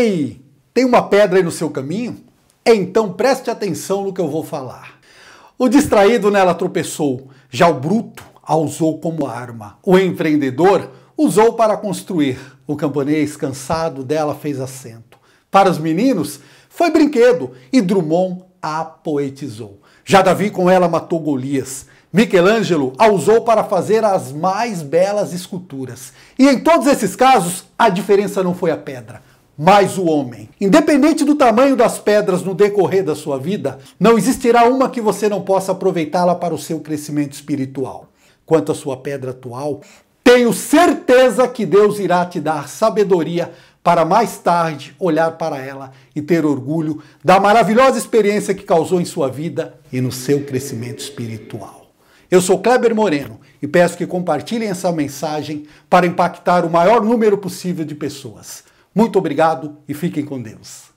Tem, tem uma pedra aí no seu caminho? É, então preste atenção no que eu vou falar. O distraído nela tropeçou, já o bruto a usou como arma. O empreendedor usou para construir. O camponês, cansado dela, fez assento. Para os meninos, foi brinquedo e Drummond a poetizou. Já Davi com ela matou Golias. Michelangelo a usou para fazer as mais belas esculturas. E em todos esses casos, a diferença não foi a pedra, mais o homem. Independente do tamanho das pedras no decorrer da sua vida, não existirá uma que você não possa aproveitá-la para o seu crescimento espiritual. Quanto à sua pedra atual, tenho certeza que Deus irá te dar sabedoria para mais tarde olhar para ela e ter orgulho da maravilhosa experiência que causou em sua vida e no seu crescimento espiritual. Eu sou Kleber Moreno e peço que compartilhem essa mensagem para impactar o maior número possível de pessoas. Muito obrigado e fiquem com Deus.